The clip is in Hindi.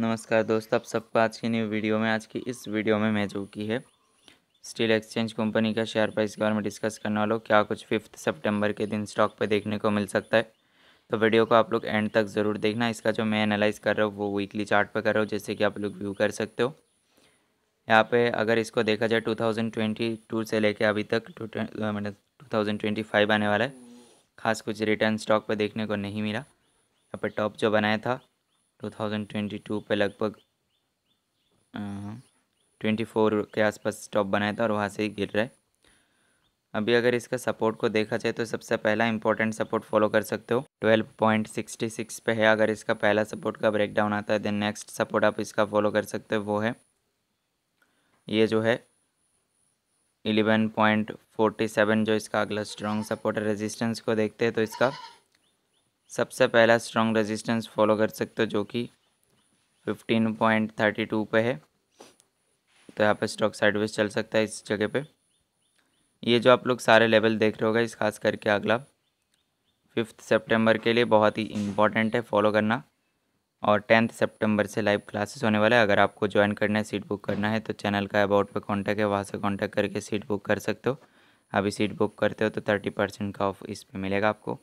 नमस्कार दोस्तों आप सबको आज की न्यू वीडियो में आज की इस वीडियो में मैं जो की है स्टील एक्सचेंज कंपनी का शेयर प्राइस के बारे में डिस्कस करने वाला हूँ क्या कुछ फिफ्थ सितंबर के दिन स्टॉक पर देखने को मिल सकता है तो वीडियो को आप लोग एंड तक ज़रूर देखना इसका जो मैं एनालाइज कर रहा हूँ वो वीकली चार्ट पर कर रहा हूँ जैसे कि आप लोग व्यू कर सकते हो यहाँ पर अगर इसको देखा जाए टू से लेकर अभी तक मतलब 2025 आने वाला है खास कुछ रिटर्न स्टॉक पर देखने को नहीं मिला यहाँ पर टॉप जो बनाया था 2022 पे लगभग ट्वेंटी फोर के आसपास स्टॉप बनाया था और वहाँ से ही गिर रहा है अभी अगर इसका सपोर्ट को देखा जाए तो सबसे पहला इंपॉर्टेंट सपोर्ट फॉलो कर सकते हो ट्वेल्व पॉइंट सिक्सटी सिक्स पे है अगर इसका पहला सपोर्ट का ब्रेकडाउन आता है देन नेक्स्ट सपोर्ट आप इसका फॉलो कर सकते हो वो है ये जो है एलेवन पॉइंट फोर्टी सेवन जो इसका अगला स्ट्रॉन्ग सपोर्ट रेजिस्टेंस को देखते हैं तो इसका सबसे पहला स्ट्रॉन्ग रेजिस्टेंस फॉलो कर सकते हो जो कि 15.32 पे है तो यहाँ पे स्टॉक साइडवेज चल सकता है इस जगह पे ये जो आप लोग सारे लेवल देख रहे होगा इस खास करके अगला फिफ्थ सितंबर के लिए बहुत ही इम्पॉर्टेंट है फॉलो करना और टेंथ सितंबर से लाइव क्लासेस होने वाले हैं अगर आपको ज्वाइन करना है सीट बुक करना है तो चैनल का अबाउट पर कॉन्टैक्ट है वहाँ से कॉन्टैक्ट करके सीट बुक कर सकते हो अभी सीट बुक करते हो तो थर्टी परसेंट का ऑफ इस पर मिलेगा आपको